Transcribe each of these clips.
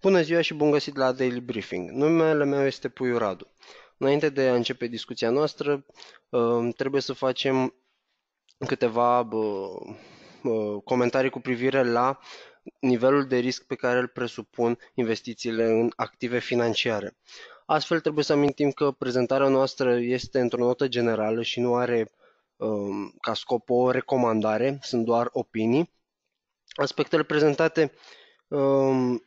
Bună ziua și bun găsit la Daily Briefing. Numele meu este Puiu Radu. Înainte de a începe discuția noastră, uh, trebuie să facem câteva comentarii cu privire la nivelul de risc pe care îl presupun investițiile în active financiare. Astfel, trebuie să amintim că prezentarea noastră este într-o notă generală și nu are um, ca scop o recomandare, sunt doar opinii. Aspectele prezentate um,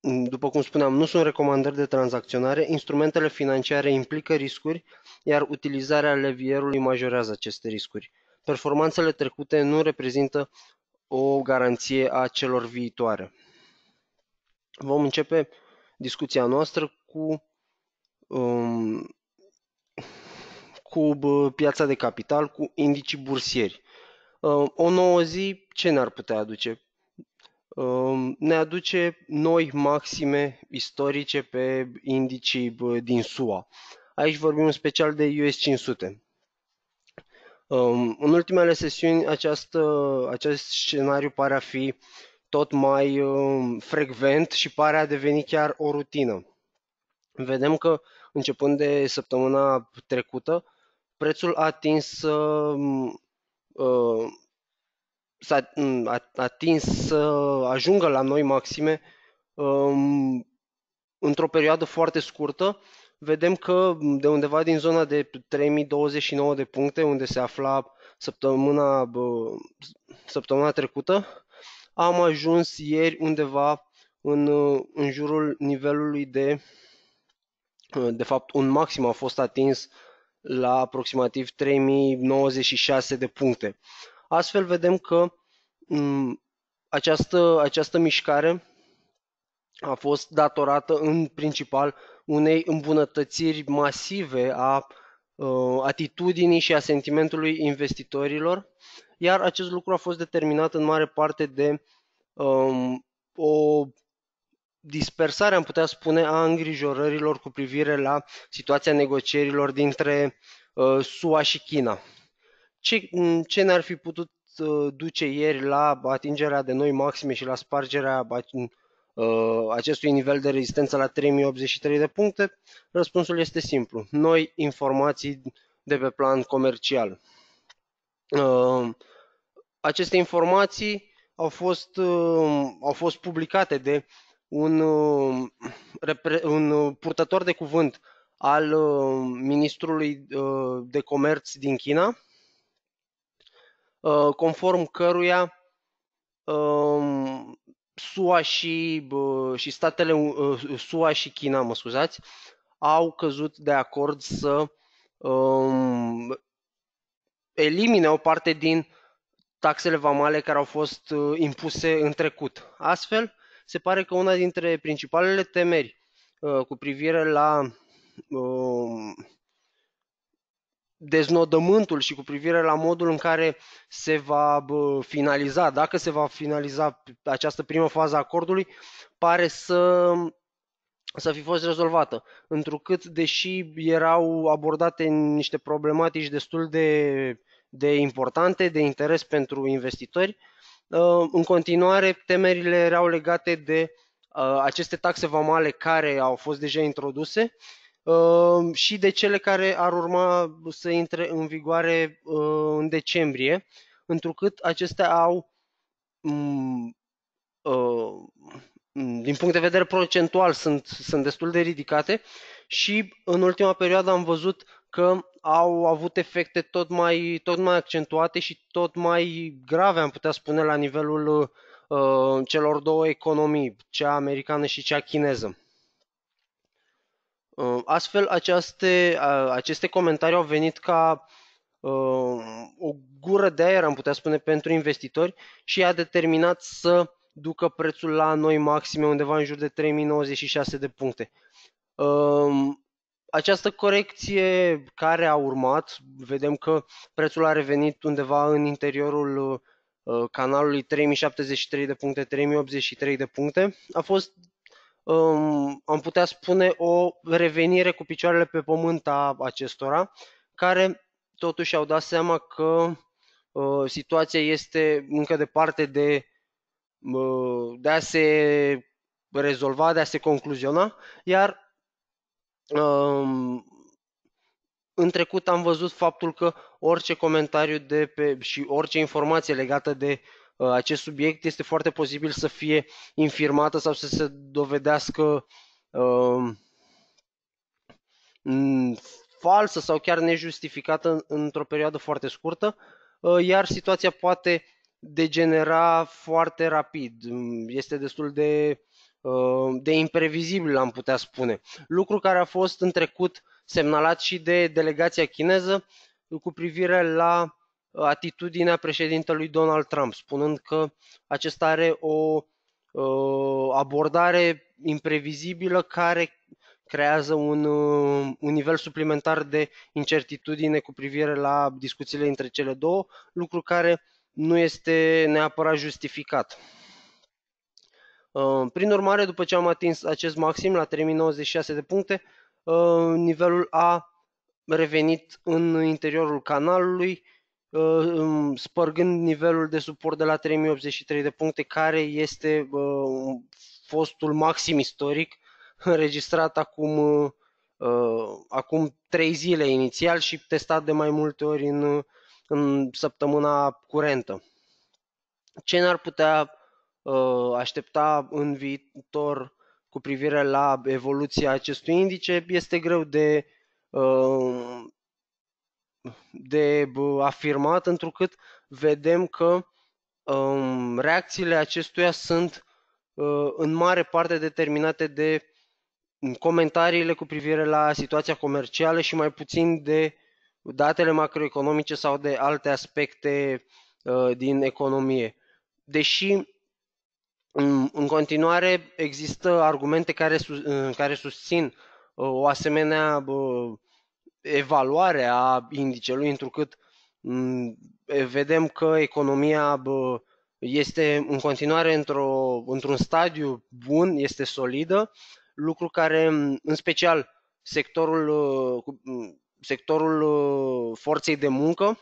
Mm, după cum spuneam, nu sunt recomandări de tranzacționare, instrumentele financiare implică riscuri, iar utilizarea levierului majorează aceste riscuri. Performanțele trecute nu reprezintă o garanție a celor viitoare. Vom începe discuția noastră cu, um, cu uh, piața de capital, cu indicii bursieri. Uh, o nouă zi ce ne-ar putea aduce? Um, ne aduce noi maxime istorice pe indicii din SUA. Aici vorbim în special de US 500. Um, în ultimele sesiuni această, acest scenariu pare a fi tot mai um, frecvent și pare a deveni chiar o rutină. Vedem că începând de săptămâna trecută, prețul a atins uh, s-a atins să ajungă la noi maxime um, într-o perioadă foarte scurtă. Vedem că de undeva din zona de 3029 de puncte, unde se afla săptămâna, săptămâna trecută, am ajuns ieri undeva în, în jurul nivelului de, de fapt, un maxim a fost atins la aproximativ 3096 de puncte. Astfel vedem că mm, această, această mișcare a fost datorată în principal unei îmbunătățiri masive a uh, atitudinii și a sentimentului investitorilor, iar acest lucru a fost determinat în mare parte de um, o dispersare, am putea spune, a îngrijorărilor cu privire la situația negocierilor dintre uh, SUA și China ce, mm, ce n ar fi putut uh, duce ieri la atingerea de noi maxime și la spargerea mm, uh, acestui nivel de rezistență la 3083 de puncte? Răspunsul este simplu. Noi informații de pe plan comercial. Uh, aceste informații au fost, au fost publicate de un, un purtător de cuvânt al ministrului de comerț din China, Uh, conform căruia um, SUA și, și statele uh, SUA și China, mă scuzați, au căzut de acord să um, elimine o parte din taxele vamale care au fost uh, impuse în trecut. Astfel, se pare că una dintre principalele temeri uh, cu privire la uh, deznodământul și cu privire la modul în care se va finaliza, dacă se va finaliza această primă fază a acordului, pare să să fi fost rezolvată, întrucât, deși erau abordate niște problematici destul de, de importante, de interes pentru investitori, ă, în continuare temerile erau legate de ă, aceste taxe vamale care au fost deja introduse Ehm, și de cele care ar urma să intre în vigoare ehm, în decembrie, întrucât acestea au mm, ehm, din punct de vedere procentual sunt, sunt destul de ridicate și în ultima perioadă am văzut că au avut efecte tot mai, tot mai accentuate și tot mai grave, am putea spune, la nivelul uh, celor două economii, cea americană și cea chineză. Ă, astfel, aceste, aceste comentarii au venit ca ă, o gură de aer, am putea spune, pentru investitori și a determinat să ducă prețul la noi maxime undeva în jur de 3096 de puncte. Ă, această corecție care a urmat, vedem că prețul a revenit undeva în interiorul canalului 3073 de puncte, 3083 de puncte, a fost um, am putea spune, o revenire cu picioarele pe pământ a acestora, care totuși au dat seama că uh, situația este încă departe de, uh, de a se rezolva, de a se concluziona, iar um, în trecut am văzut faptul că orice comentariu de pe, și orice informație legată de Uh, acest subiect, este foarte posibil să fie infirmată sau să se dovedească um, mm, falsă sau chiar nejustificată într-o perioadă foarte scurtă, uh, iar situația poate degenera foarte rapid. Mm, este destul de, uh, de imprevizibil, am putea spune. Lucru care a fost în trecut semnalat și de delegația chineză cu privire la atitudinea președintelui Donald Trump, spunând că acesta are o abordare imprevizibilă care creează un, un nivel suplimentar de incertitudine cu privire la discuțiile între cele două, lucru care nu este neapărat justificat. Uh, prin urmare, după ce am atins acest maxim la 3096 de puncte, uh, nivelul a revenit în interiorul canalului Um, spărgând nivelul de suport de la 3083 de puncte, care este fostul maxim istoric înregistrat acum, uh, acum 3 zile inițial și testat de mai multe ori în, în săptămâna curentă. Ce n ar putea uh, aștepta în viitor cu privire la evoluția acestui indice este greu de uh, de afirmat, întrucât vedem că um, reacțiile acestuia sunt uh, în mare parte determinate de mm, comentariile cu privire la situația comercială și mai puțin de datele macroeconomice sau de alte aspecte uh, din economie. Deși mm, în continuare există argumente care, mm, care susțin uh, o asemenea evaluare a indicelui, întrucât mm, vedem că economia este în continuare într-o, într-un stadiu bun, este solidă, lucru care, mm, în special, sectorul, ă, mm, sectorul ă, forței de muncă,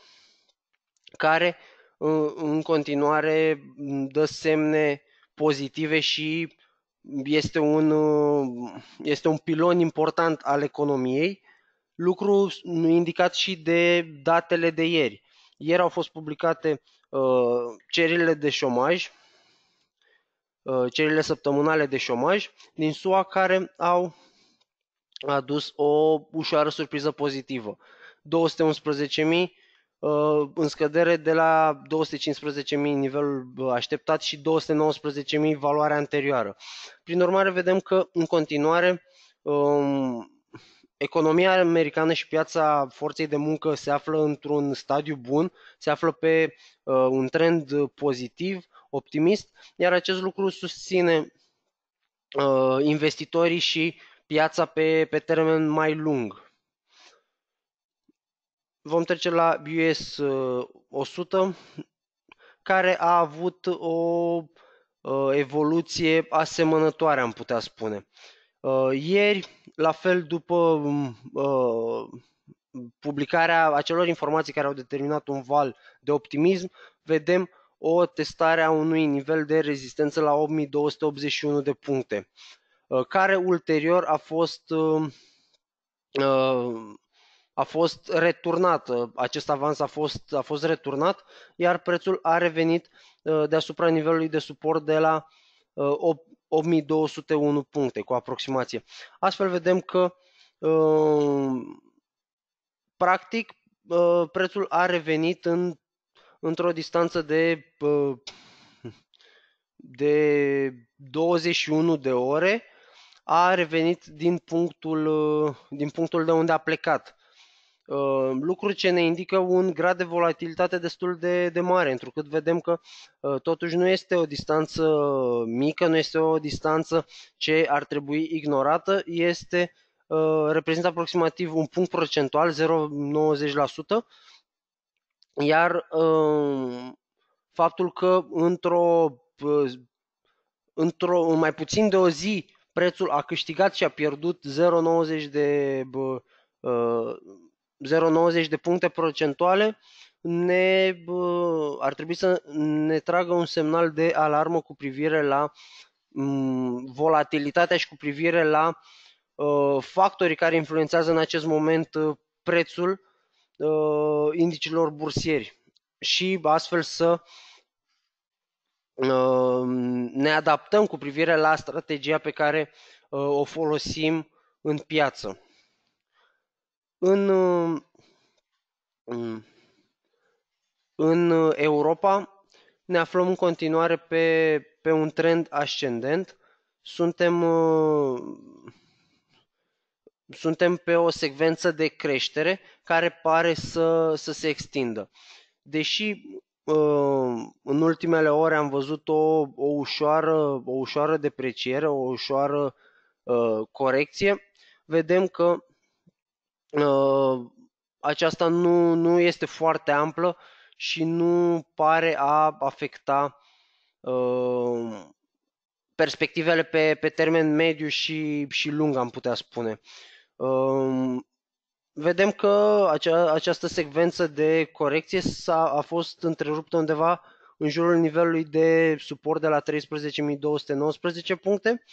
care ă, în continuare dă semne pozitive și este un, este un pilon important al economiei lucru indicat și de datele de ieri. Ieri au fost publicate uh, cererile de șomaj, uh, cererile săptămânale de șomaj din SUA care au adus o ușoară surpriză pozitivă. 211.000 uh, în scădere de la 215.000 nivelul așteptat și 219.000 valoarea anterioară. Prin urmare vedem că în continuare um, economia americană și piața forței de muncă se află într-un stadiu bun, se află pe uh, un trend pozitiv, optimist, iar acest lucru susține uh, investitorii și piața pe, pe termen mai lung. Vom trece la US 100, uh, care a avut o uh, evoluție asemănătoare, am putea spune. Uh, ieri la fel după mm, uh, publicarea acelor informații care au determinat un val de optimism, vedem o testare a unui nivel de rezistență la 8281 de puncte, uh, care ulterior a fost, uh, uh, a fost returnat. Acest avans a fost, a fost returnat, iar prețul a revenit deasupra nivelului de suport de la 8201 puncte cu aproximație. Astfel vedem că uh, practic uh, prețul a revenit în, într-o distanță de, uh, de 21 de ore, a revenit din punctul, din punctul de unde a plecat. Uh, lucru ce ne indică un grad de volatilitate destul de, de mare, întrucât vedem că uh, totuși nu este o distanță mică, nu este o distanță ce ar trebui ignorată, este uh, reprezintă aproximativ un punct procentual, 0,90%, iar faptul că într-o, într-o mai puțin de o zi prețul a câștigat și a pierdut 0,90 de 0,90 de puncte procentuale, ne, ar trebui să ne tragă un semnal de alarmă cu privire la volatilitatea și cu privire la ă, factorii care influențează în acest moment ă, prețul ă, indicilor bursieri și astfel să ne adaptăm cu privire la strategia pe care o folosim în piață. În, um, în Europa ne aflăm în continuare pe, pe un trend ascendent. Suntem, uh, suntem pe o secvență de creștere care pare să, să se extindă. Deși uh, în ultimele ore am văzut o, o, ușoară, o ușoară depreciere, o ușoară uh, corecție, vedem că Ă, aceasta nu, nu este foarte amplă și nu pare a afecta ă, perspectivele pe, pe termen mediu și, și lung, am putea spune. Ă, vedem că acea, această secvență de corecție s-a, a fost întreruptă undeva în jurul nivelului de suport de la 13.219 puncte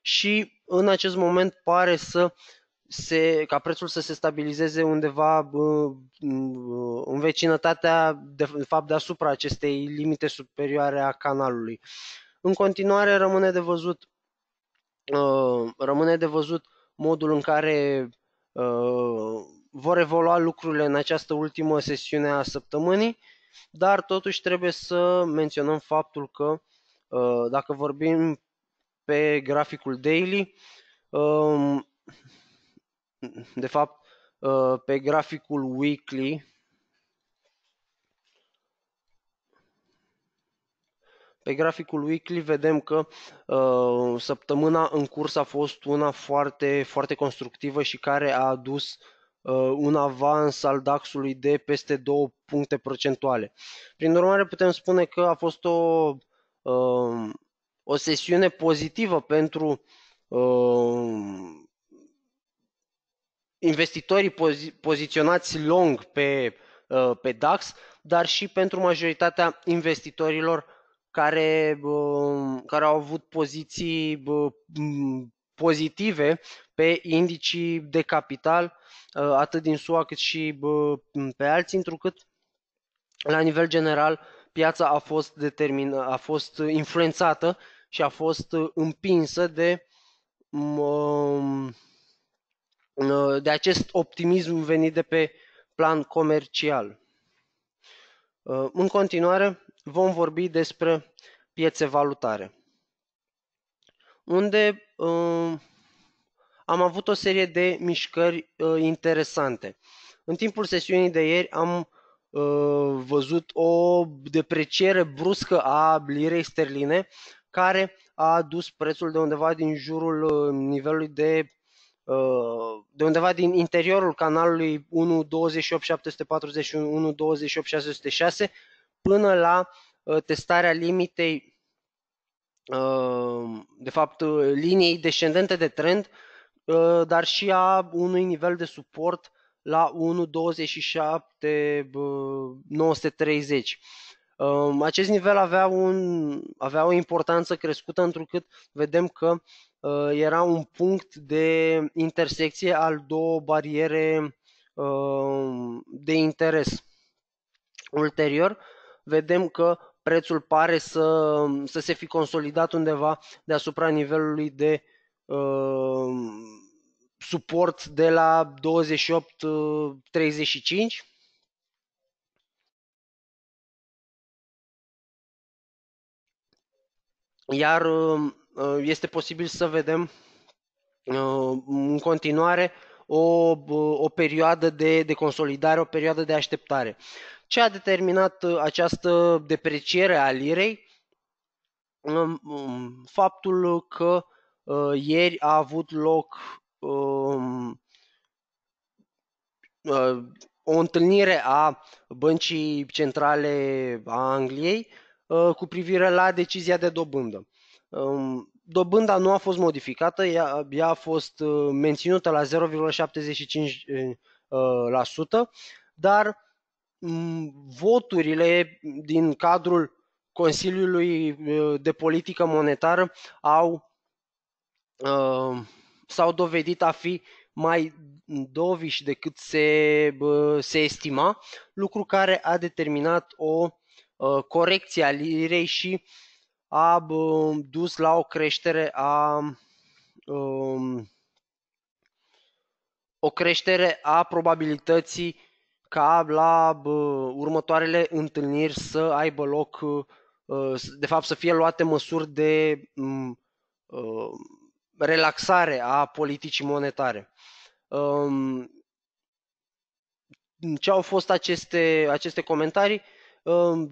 și în acest moment pare să uh, se, ca prețul să se stabilizeze undeva în vecinătatea, de fapt, deasupra acestei limite superioare a canalului. În continuare rămâne de văzut, ă, rămâne de văzut modul în care ă, vor evolua lucrurile în această ultimă sesiune a săptămânii, dar totuși trebuie să menționăm faptul că ă, dacă vorbim pe graficul daily, de fapt, uh, pe graficul weekly, Pe graficul weekly vedem că uh, săptămâna în curs a fost una foarte, foarte constructivă și care a adus uh, un avans al DAX-ului de peste 2 puncte procentuale. Prin urmare putem spune că a fost o, uh, o sesiune pozitivă pentru uh, investitorii pozi- poziționați long pe, uh, pe DAX, dar și pentru majoritatea investitorilor care, um, care au avut poziții pozitive pe indicii de capital, uh, atât din SUA cât și pe alții, întrucât la nivel general piața a fost, determin, a fost influențată și a fost uh, împinsă de uh, Uh, de acest optimism venit de pe plan comercial. Uh, în continuare, vom vorbi despre piețe valutare, unde uh, am avut o serie de mișcări interesante. În timpul sesiunii de ieri am văzut o depreciere bruscă a lirei sterline, care a adus prețul de undeva din jurul nivelului de Uh, de undeva din interiorul canalului 128741, 128606 până la uh, testarea limitei uh, de fapt liniei descendente de trend, dar și a unui nivel de suport la 1.27930. Um, acest nivel avea, un, avea o importanță crescută întrucât vedem că Eh, era un punct de intersecție al două bariere eh, de interes. Ulterior, vedem că prețul pare să, să se fi consolidat undeva deasupra nivelului de uh, suport de la 28-35. Iar uh, Uh, este posibil să vedem uh, în continuare o, uh, o perioadă de, de consolidare, o perioadă de așteptare. Ce a determinat această depreciere a lirei? Um, um, faptul că ieri a avut loc um, o întâlnire a băncii centrale a Angliei cu privire la decizia de dobândă. Dobânda nu a fost modificată, ea, ea a fost uh, menținută la 0,75%, uh, dar mm, voturile din cadrul Consiliului uh, de Politică Monetară au, s-au dovedit a fi mai doviși decât se, se estima, lucru care a determinat o corecție a lirei și uh, a um, dus la o creștere a um, o creștere a probabilității ca la bă, următoarele întâlniri să aibă loc, uh, de fapt să fie luate măsuri de mm, uh, relaxare a politicii monetare. Um, ce au fost aceste, aceste comentarii?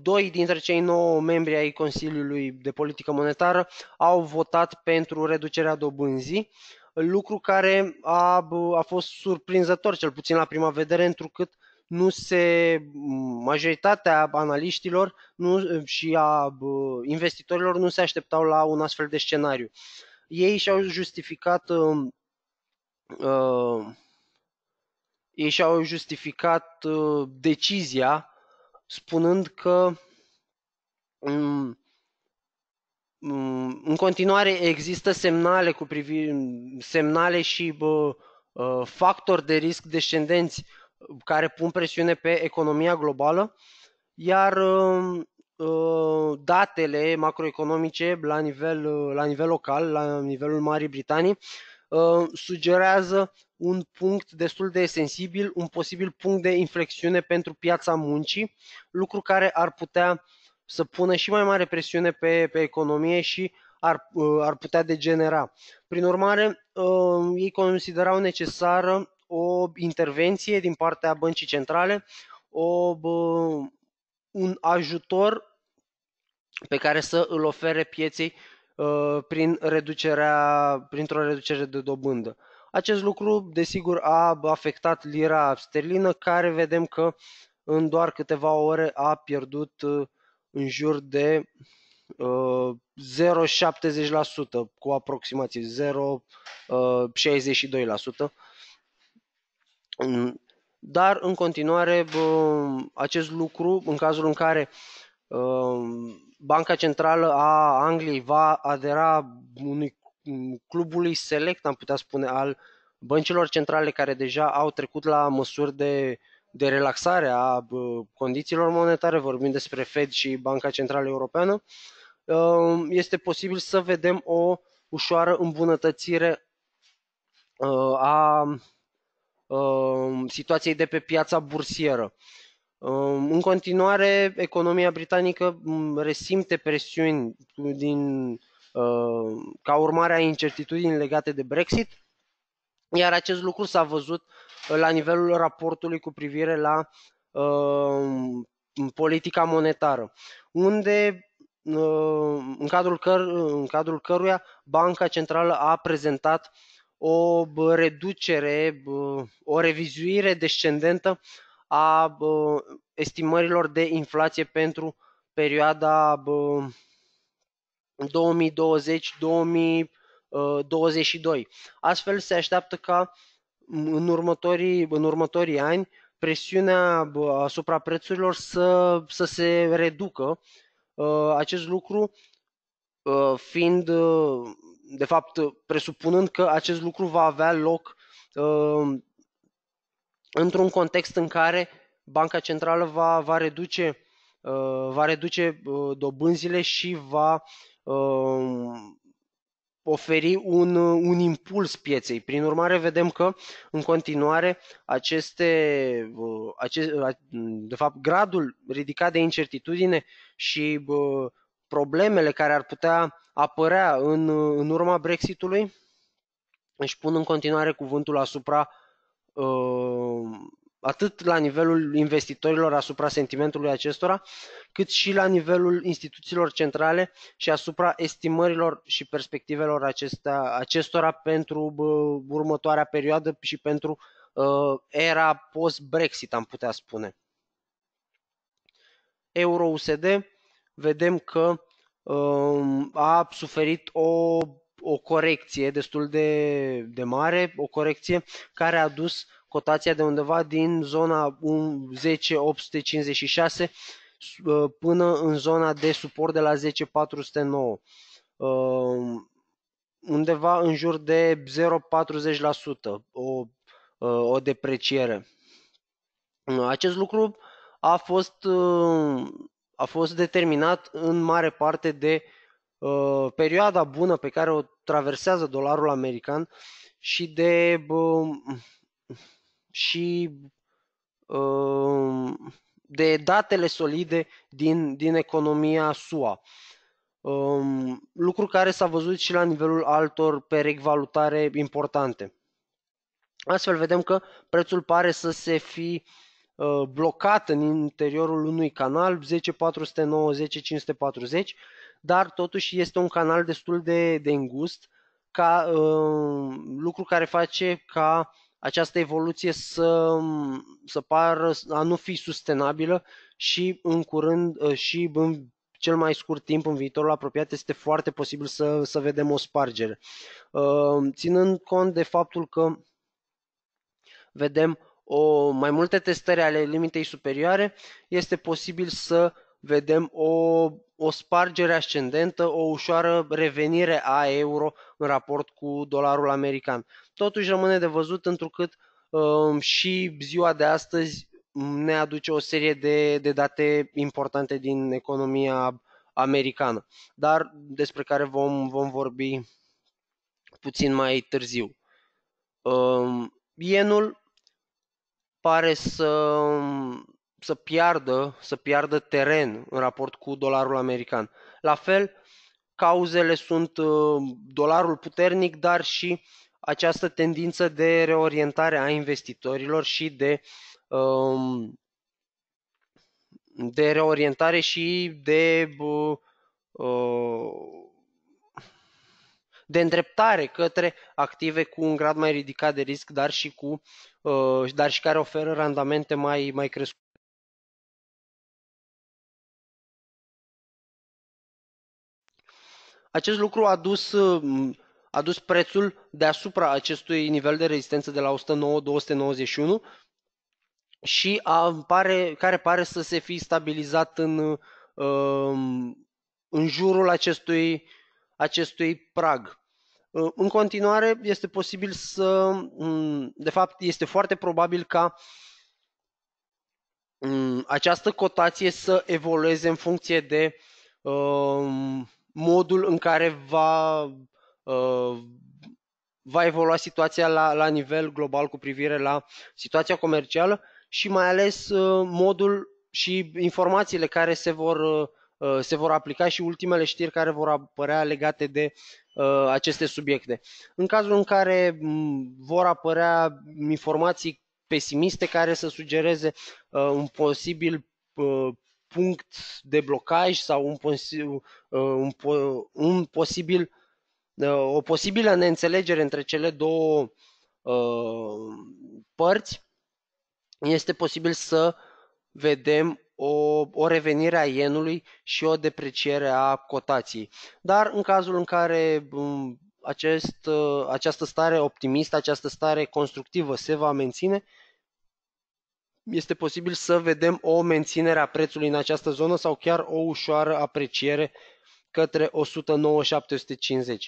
doi dintre cei nouă membri ai Consiliului de Politică Monetară au votat pentru reducerea dobânzii, lucru care a, a fost surprinzător, cel puțin la prima vedere, întrucât nu se, majoritatea analiștilor nu, și a investitorilor nu se așteptau la un astfel de scenariu. Ei și-au justificat uh, ei și-au justificat uh, decizia spunând că mm, mm, în continuare există semnale cu privire, semnale și bă, ă, factori de risc descendenți care pun presiune pe economia globală, iar ă, ă, datele macroeconomice la nivel, la nivel local, la nivelul Marii Britanii, Uh, sugerează un punct destul de sensibil, un posibil punct de inflexiune pentru piața muncii, lucru care ar putea să pună și mai mare presiune pe, pe economie și ar, uh, ar putea degenera. Prin urmare, uh, ei considerau necesară o intervenție din partea băncii centrale, o, un ajutor pe care să îl ofere pieței Uh, prin reducerea, printr-o reducere de dobândă. Acest lucru, desigur, a afectat lira sterlină, care vedem că în doar câteva ore a pierdut uh, în jur de 0,70% uh, cu aproximativ 0,62%. Mm, dar în continuare acest lucru, în cazul în care Banca Centrală a Angliei va adera unui clubului select, am putea spune, al băncilor centrale care deja au trecut la măsuri de, de relaxare a condițiilor monetare, vorbim despre Fed și Banca Centrală Europeană, ehm, este posibil să vedem o ușoară îmbunătățire ehm, a ehm, situației de pe piața bursieră. Um, în continuare, economia britanică um, resimte presiuni din, uh, ca urmare a incertitudinii legate de Brexit, iar acest lucru s-a văzut uh, la nivelul raportului cu privire la uh, politica monetară, unde în cadrul, căr- în cadrul căruia Banca Centrală a prezentat o reducere, o revizuire descendentă a estimărilor de inflație pentru perioada 2020-2022. Ă, astfel se așteaptă ca în următorii, în următorii ani presiunea asupra prețurilor să, să se reducă. Ă, acest lucru ă, fiind, de fapt, presupunând că acest lucru va avea loc într-un context în care Banca Centrală va, va reduce, uh, va reduce uh, dobânzile și va uh, oferi un, uh, un impuls pieței. Prin urmare, vedem că în continuare aceste, uh, acest, de fapt, gradul ridicat de incertitudine și uh, problemele care ar putea apărea în, în urma Brexitului își pun în continuare cuvântul asupra uh, Um, atât la nivelul investitorilor asupra sentimentului acestora, cât și la nivelul instituțiilor centrale și asupra estimărilor și perspectivelor acestea, acestora pentru următoarea perioadă și pentru uh, era post-Brexit, am putea spune. Euro-USD, vedem că um, a suferit o o corecție destul de, de mare, o corecție care a dus cotația de undeva din zona 10.856 uh, până în zona de suport de la 10.409 uh, undeva în jur de 0,40% o, uh, o depreciere. Acest lucru a fost, a fost determinat în mare parte de Uh, perioada bună pe care o traversează dolarul american și de um, și um, de datele solide din, din economia SUA. Um, lucru care s-a văzut și la nivelul altor perechi valutare importante. Astfel vedem că prețul pare să se fi uh, Uh, blocat în interiorul unui canal 10490 540, dar totuși este un canal destul de, de îngust, ca, uh, lucru care face ca această evoluție să, să pară a nu fi sustenabilă și în curând uh, și în cel mai scurt timp, în viitorul apropiat, este foarte posibil să, să vedem o spargere. Ținând cont de faptul că vedem o, mai multe testări ale limitei superioare, este posibil să vedem o, o spargere ascendentă, o ușoară revenire a euro în raport cu dolarul american. Totuși rămâne de văzut întrucât um, și ziua de astăzi ne aduce o serie de, de date importante din economia americană, dar despre care vom, vom vorbi puțin mai târziu. Um, ienul pare să, să, piardă, să piardă teren în raport cu dolarul american. La fel, cauzele sunt uh, dolarul puternic, dar și această tendință de reorientare a investitorilor și de, um, de reorientare și de uh, uh, de îndreptare către active cu un grad mai ridicat de risc, dar și, cu, uh, dar și care oferă randamente mai, mai crescute. Acest lucru a dus, uh, a dus prețul deasupra acestui nivel de rezistență de la 109-291 și a, pare, care pare să se fi stabilizat în, uh, în jurul acestui acestui prag. În continuare, este posibil să, de fapt, este foarte probabil ca această cotație să evolueze în funcție de um, modul în care va, uh, va evolua situația la, la nivel global cu privire la situația comercială și mai ales uh, modul și informațiile care se vor uh, Uh, se vor aplica și ultimele știri care vor apărea legate de uh, aceste subiecte. În cazul în care vor apărea informații pesimiste care să sugereze uh, un posibil punct de blocaj sau un, posi- un, po- un posibil o posibilă neînțelegere între cele două uh, părți, este posibil să vedem o, o revenire a ienului și o depreciere a cotației. Dar în cazul în care um, acest, uh, această stare optimistă, această stare constructivă se va menține, este posibil să vedem o menținere a prețului în această zonă sau chiar o ușoară apreciere către 109.750.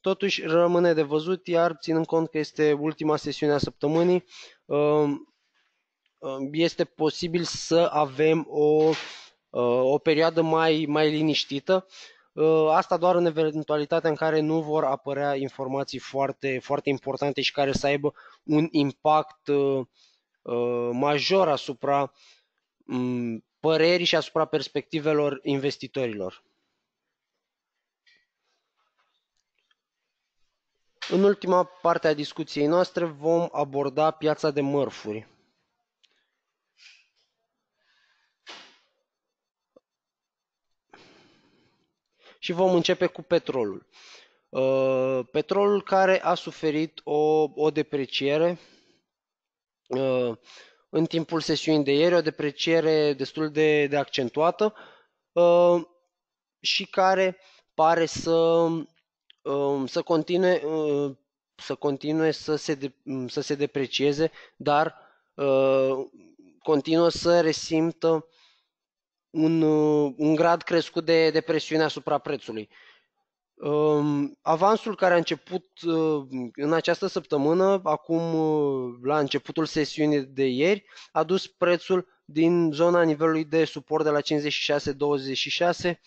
Totuși rămâne de văzut, iar ținând cont că este ultima sesiune a săptămânii, um, Um, este posibil să avem o, uh, o perioadă mai, mai liniștită. Uh, asta doar în eventualitatea în care nu vor apărea informații foarte, foarte importante și care să aibă un impact uh, major asupra mm, părerii și asupra perspectivelor investitorilor. În ultima parte a discuției noastre vom aborda piața de mărfuri. și vom începe cu petrolul. Uh, petrolul care a suferit o, o depreciere uh, în timpul sesiunii de ieri, o depreciere destul de, de accentuată uh, și care pare să, um, să continue să continue să se, de, mm, să se deprecieze, dar continuă să resimtă un, uh, un grad crescut de, de presiune asupra prețului. Um, avansul care a început uh, în această săptămână, acum uh, la începutul sesiunii de ieri, a dus prețul din zona nivelului de suport de la 56-26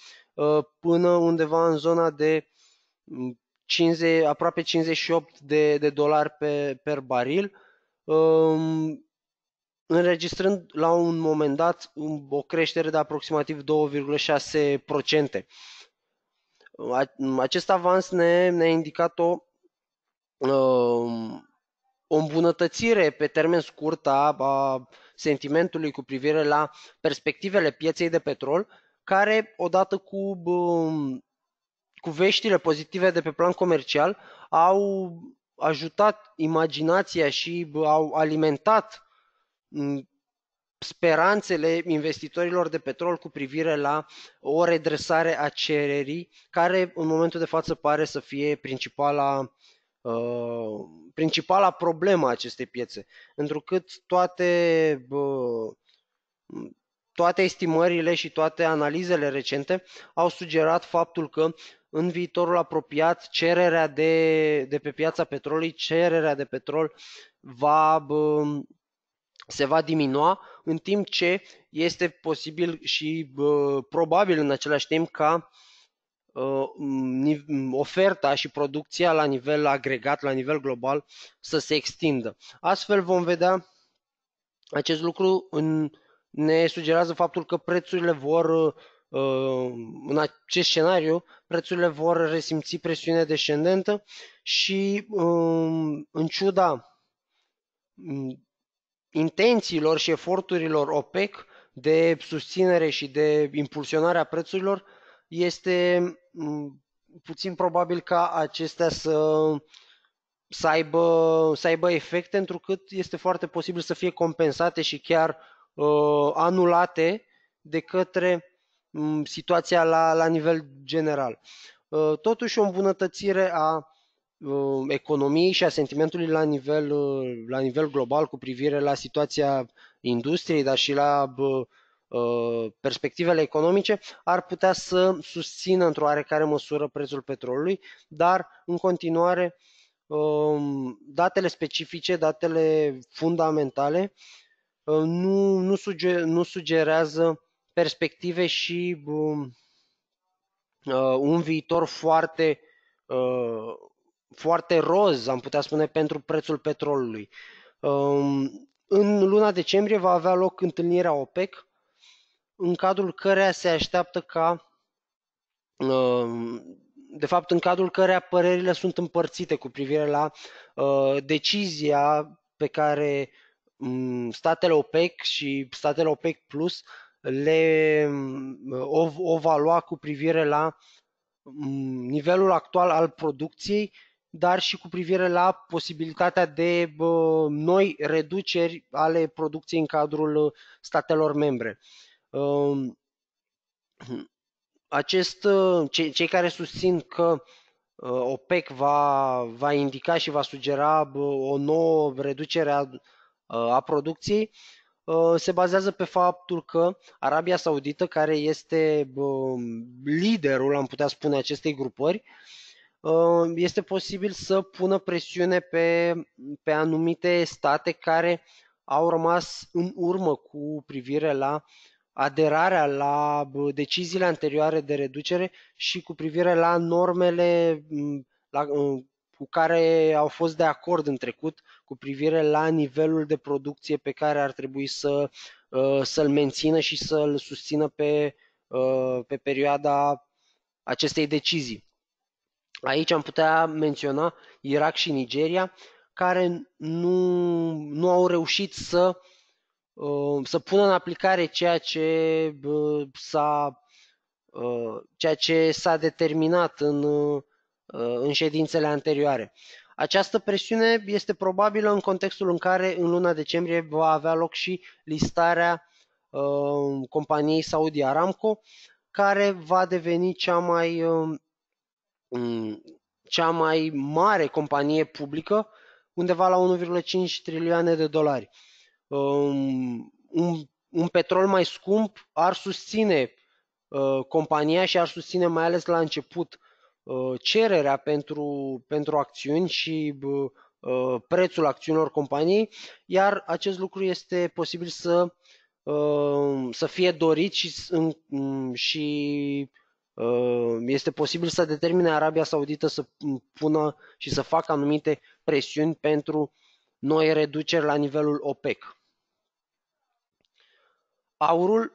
până undeva în zona de 50, mm, aproape 58 de, de dolari pe, per baril. Um, înregistrând la un moment dat o creștere de aproximativ 2,6%. Acest avans ne, ne-a indicat o, um, o îmbunătățire pe termen scurt a, a sentimentului cu privire la perspectivele pieței de petrol, care odată cu, um, cu veștile pozitive de pe plan comercial au ajutat imaginația și au alimentat speranțele investitorilor de petrol cu privire la o redresare a cererii, care în momentul de față pare să fie principala, uh, principala problemă a acestei piețe, întrucât toate, uh, toate estimările și toate analizele recente au sugerat faptul că în viitorul apropiat cererea de, de pe piața petrolului, cererea de petrol va uh, se va diminua, în timp ce este posibil și uh, probabil în același timp ca uh, oferta și producția la nivel agregat, la nivel global, să se extindă. Astfel vom vedea acest lucru în, ne sugerează faptul că prețurile vor, ă, ă, în acest scenariu, prețurile vor resimți presiune descendentă și în ciuda intențiilor și eforturilor OPEC de susținere și de impulsionare a prețurilor este mm, puțin probabil ca acestea să, să, aibă, să aibă efect, pentru că este foarte posibil să fie compensate și chiar uh, anulate de către um, situația la, la nivel general. Uh, totuși, o îmbunătățire a Um, economiei și a sentimentului la nivel, uh, la nivel global cu privire la situația industriei, dar și la uh, perspectivele economice, ar putea să susțină într-o oarecare măsură prețul petrolului, dar în continuare um, datele specifice, datele fundamentale uh, nu, nu, suge, nu sugerează perspective și un viitor foarte foarte roz, am putea spune, pentru prețul petrolului. Um, în luna decembrie va avea loc întâlnirea OPEC, în cadrul căreia se așteaptă ca um, de fapt, în cadrul căreia părerile sunt împărțite cu privire la uh, decizia pe care um, statele OPEC și statele OPEC Plus le o, o va lua cu privire la nivelul actual al producției dar și cu privire la posibilitatea de noi reduceri ale producției în cadrul ă, statelor membre. Acest, ă, cei care susțin că ă, OPEC va, va indica și va sugera o nouă reducere a, a producției, se bazează pe faptul că Arabia Saudită, care este liderul, am putea spune, acestei grupări, Uh, este posibil să pună presiune pe, pe anumite state care au rămas în urmă cu privire la aderarea la deciziile anterioare de reducere și cu privire la normele la, uh, cu care au fost de acord în trecut cu privire la nivelul de producție pe care ar trebui să, uh, să-l mențină și să-l susțină pe, pe perioada acestei decizii. Aici am putea menționa Irak și Nigeria, care nu, nu au reușit să, uh, să pună în aplicare ceea ce uh, s-a, uh, ceea ce s-a determinat în, în ședințele anterioare. Această presiune este probabilă în contextul în care în luna decembrie va avea loc și listarea companiei Saudi Aramco, care va deveni cea mai cea mai mare companie publică, undeva la 1,5 trilioane de dolari. Um, un, un petrol mai scump ar susține uh, compania și ar susține mai ales la început uh, cererea pentru, pentru acțiuni și uh, uh prețul acțiunilor companiei, iar acest lucru este posibil să, uh, să fie dorit și, în, mm, și Ehm, este posibil să determine Arabia Saudită să pună și să facă anumite presiuni pentru noi reduceri la nivelul OPEC. Aurul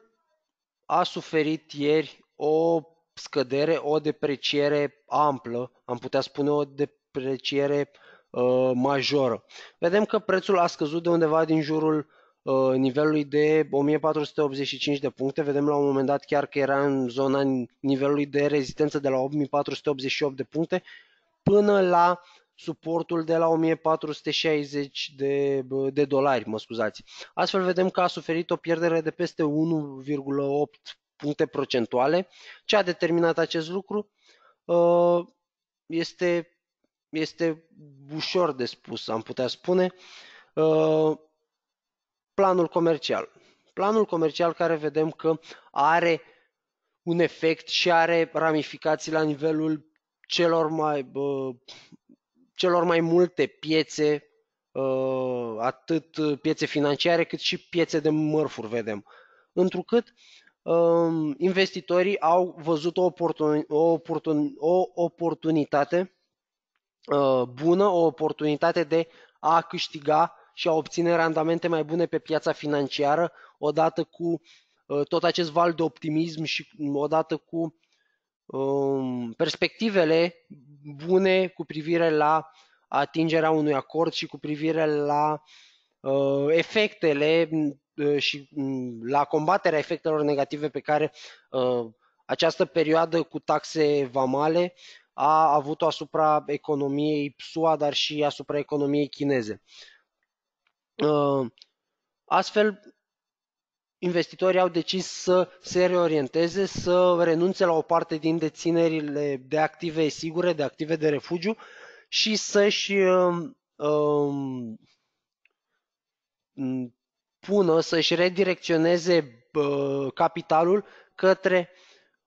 a suferit ieri o scădere, o depreciere amplă, am putea spune o depreciere uh, majoră. Vedem că prețul a scăzut de undeva din jurul Uh, nivelului de 1485 de puncte. Vedem la un moment dat chiar că era în zona nivelului de rezistență de la 8488 de puncte până la suportul de la 1460 de, uh, de dolari, mă scuzați. Astfel vedem că a suferit o pierdere de peste 1,8 puncte procentuale. Ce a determinat acest lucru? Uh, este, este ușor de spus, am putea spune planul comercial. Planul comercial care vedem că are un efect și are ramificații la nivelul celor mai, uh, celor mai multe piețe, uh, atât piețe financiare cât și piețe de mărfuri vedem. Întrucât um, investitorii au văzut o, oportun, o, oportun, o oportunitate uh, bună, o oportunitate de a câștiga și a obține randamente mai bune pe piața financiară, odată cu uh, tot acest val de optimism și mm, odată cu um, perspectivele bune cu privire la atingerea unui acord și cu privire la uh, efectele mm, și mm, la combaterea efectelor negative pe care uh, această perioadă cu taxe vamale a avut-o asupra economiei SUA, dar și asupra economiei chineze. Ă, astfel, investitorii au decis să se reorienteze, să renunțe la o parte din deținerile de active sigure, de active de refugiu și să-și ă, ă, pună, să-și redirecționeze capitalul către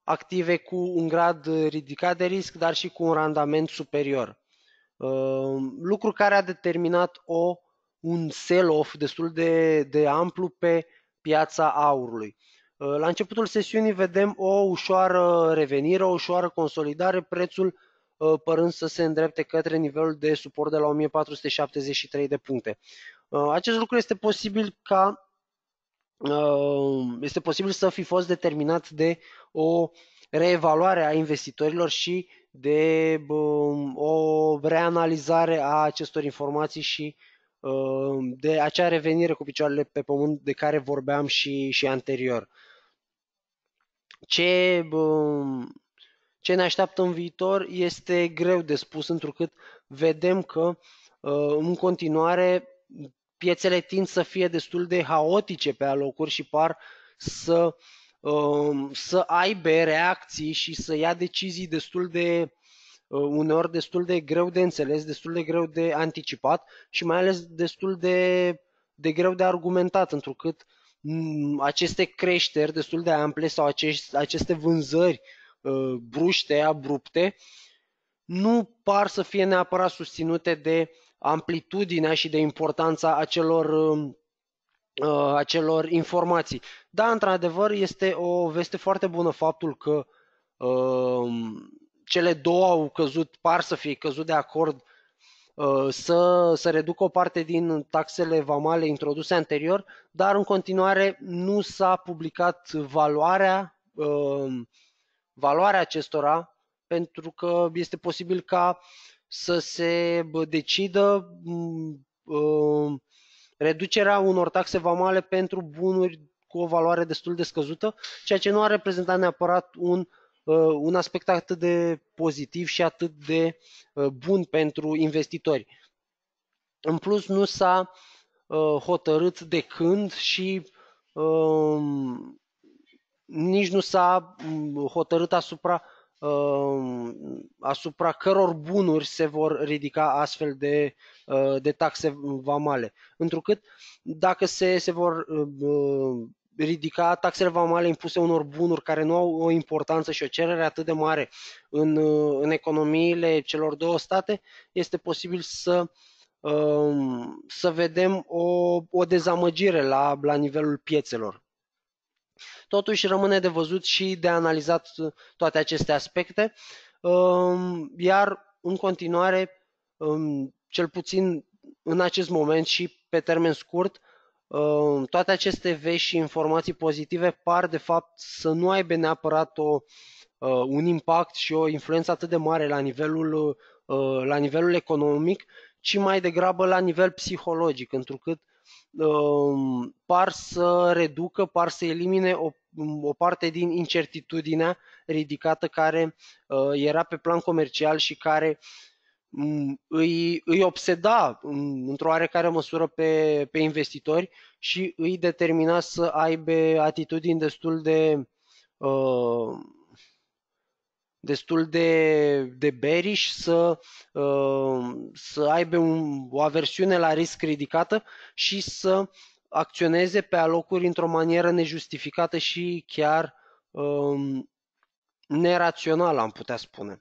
active cu un grad ridicat de risc, dar și cu un randament superior. lucru care a determinat o un sell-off destul de, de amplu pe piața aurului. Uh, la începutul sesiunii vedem o ușoară revenire, o ușoară consolidare, prețul uh, părând să se îndrepte către nivelul de suport de la 1473 de puncte. Uh, acest lucru este posibil ca este posibil să fi fost determinat de o reevaluare a investitorilor și de um, o reanalizare a acestor informații și uh, Ehm, de acea revenire cu picioarele pe pământ de care vorbeam și, și anterior. Ce, ehm, ce ne așteaptă în viitor este greu de spus, întrucât vedem că ehm, în continuare piețele tind să fie destul de haotice pe alocuri și par să, să aibă reacții și să ia decizii destul de Uh, uneori destul de greu de înțeles, destul de greu de anticipat și mai ales destul de, de greu de argumentat, întrucât mm, aceste creșteri destul de ample sau acești, aceste vânzări uh, bruște, abrupte, nu par să fie neapărat susținute de amplitudinea și de importanța acelor, um, uh, acelor informații. Da, într-adevăr, este o veste foarte bună faptul că um, cele două au căzut, par să fie căzut de acord uh, să, să reducă o parte din taxele vamale introduse anterior, dar în continuare nu s-a publicat valoarea, uh, valoarea acestora, pentru că este posibil ca să se decidă mm, uh, reducerea unor taxe vamale pentru bunuri cu o valoare destul de scăzută, ceea ce nu a reprezentat neapărat un uh, Uh, un aspect atât de pozitiv și atât de uh, bun pentru investitori. În plus, nu s-a uh, hotărât de când și um, nici nu s-a mm, hotărât asupra um, asupra căror bunuri se vor ridica astfel de, de taxe vamale. Întrucât dacă se, se vor ridica taxele vamale impuse unor bunuri care nu au o importanță și o cerere atât de mare în, uh, în economiile celor două state, este posibil să, um, să vedem o, o dezamăgire la, la nivelul piețelor. Totuși rămâne de văzut și de analizat uh, toate aceste aspecte, um, iar în continuare, um, cel puțin în acest moment și pe termen scurt, Ehm, toate aceste vești și informații pozitive par de fapt să nu aibă neapărat o, eh, un impact și o influență atât de mare la nivelul, eh, la nivelul economic, ci mai degrabă la nivel psihologic, întrucât ehm, par să reducă, par să elimine o, o parte din incertitudinea ridicată care eh, era pe plan comercial și care îi, îi obseda într-o oarecare măsură pe, pe investitori și îi determina să aibă atitudini destul de uh, destul de, de bearish, să, uh, să aibă un, o aversiune la risc ridicată și să acționeze pe alocuri într-o manieră nejustificată și chiar um, nerațională, am putea spune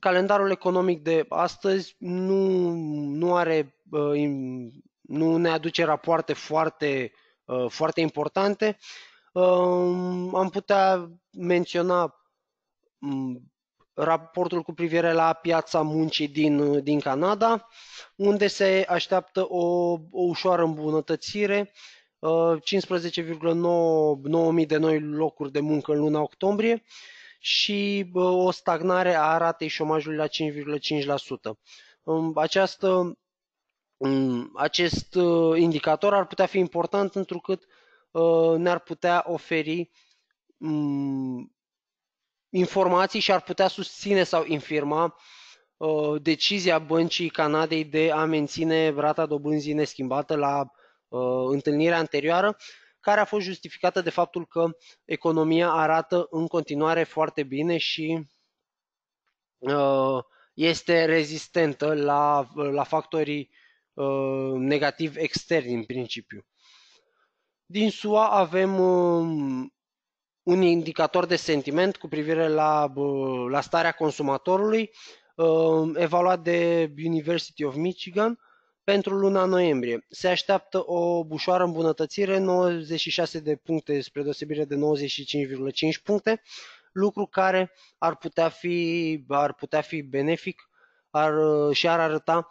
calendarul economic de astăzi nu, nu are uh, nu ne aduce rapoarte foarte, uh, foarte importante. Uh, am putea menționa mm, raportul cu privire la piața muncii din, din Canada, unde se așteaptă o, o ușoară îmbunătățire, 15,9 mii de noi locuri de muncă în luna octombrie, și o stagnare a ratei șomajului la 5,5%. Această, acest uh, indicator ar putea fi important întrucât uh, ne-ar putea oferi mm, informații și ar putea susține sau infirma uh, decizia Băncii Canadei de a menține rata dobânzii neschimbată la întâlnirea anterioară care a fost justificată de faptul că economia arată în continuare foarte bine și uh, este rezistentă la, la factorii uh, negativ externi în principiu. Din SUA avem uh, un indicator de sentiment cu privire la, la starea consumatorului, evaluat de University of Michigan, pentru luna noiembrie. Se așteaptă o ușoară îmbunătățire, 96 de puncte spre deosebire de 95,5 puncte, lucru care ar putea fi, ar putea fi benefic ar, uh, și ar arăta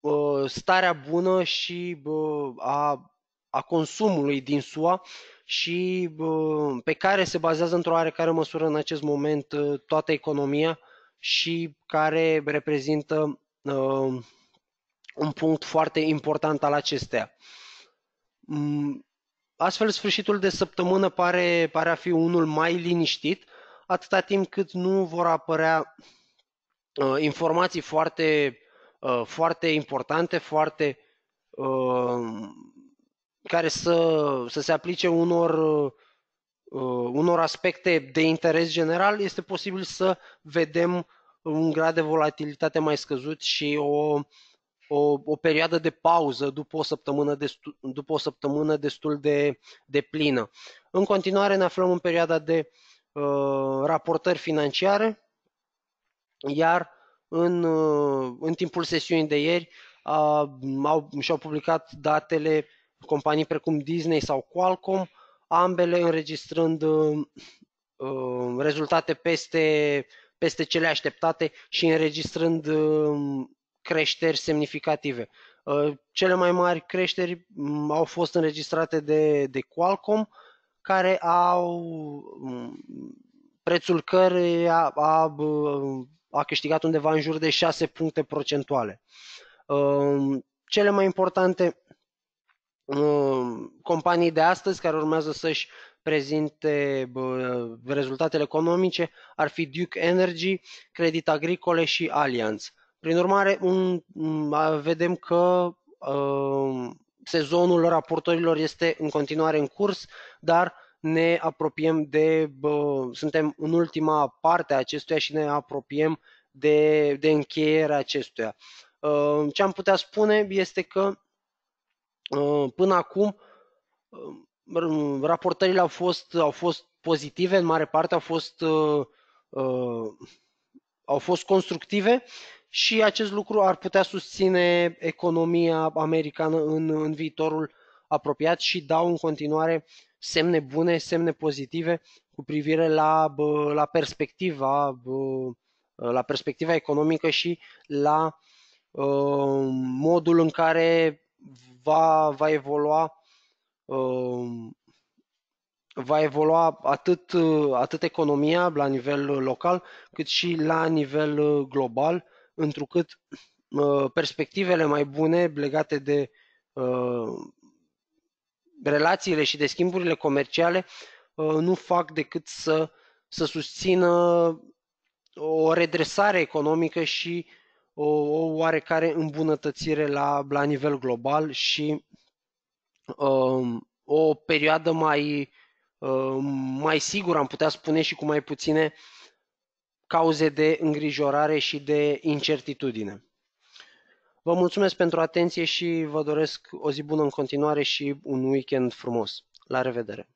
uh, starea bună și uh, a, a consumului din SUA și uh, pe care se bazează într-o oarecare măsură în acest moment uh, toată economia și care reprezintă uh, un punct foarte important al acestea. Mm, astfel, sfârșitul de săptămână pare, pare a fi unul mai liniștit, atâta timp cât nu vor apărea uh, informații foarte, uh, foarte importante, foarte uh, care să, să se aplice unor, uh, unor aspecte de interes general, este posibil să vedem un grad de volatilitate mai scăzut și o uh, o, o perioadă de pauză după o săptămână, destul, după o săptămână destul de, de plină. În continuare ne aflăm în perioada de uh, raportări financiare, iar în, uh, în timpul sesiunii de ieri uh, au, și-au publicat datele companii precum Disney sau Qualcomm, ambele înregistrând uh, uh, rezultate peste, peste cele așteptate și înregistrând uh, creșteri semnificative. Uh, cele mai mari creșteri mm, au fost înregistrate de, de Qualcomm, care au mm, prețul care a, a, a câștigat undeva în jur de 6 puncte procentuale. Uh, cele mai importante uh, companii de astăzi care urmează să-și prezinte rezultatele economice ar fi Duke Energy, Credit Agricole și Allianz. Prin urmare, un, vedem că uh, sezonul raportorilor este în continuare în curs, dar ne apropiem de, uh, suntem în ultima parte a acestuia și ne apropiem de, de încheierea acestuia. Uh, ce am putea spune este că ă, până acum raportările au fost, au fost pozitive, în mare parte au fost, au fost constructive și acest lucru ar putea susține economia americană în, în viitorul apropiat și dau în continuare semne bune, semne pozitive cu privire la, la perspectiva la perspectiva economică și la ă, modul în care va, va evolua ă, va evolua atât, atât economia la nivel local, cât și la nivel global întrucât uh, perspectivele mai bune legate de uh, relațiile și de schimburile comerciale uh, nu fac decât să, să susțină o redresare economică și o, o oarecare îmbunătățire la, la nivel global și um, o perioadă mai, um, mai sigură, am putea spune, și cu mai puține cauze de îngrijorare și de incertitudine. Vă mulțumesc pentru atenție și vă doresc o zi bună în continuare și un weekend frumos. La revedere!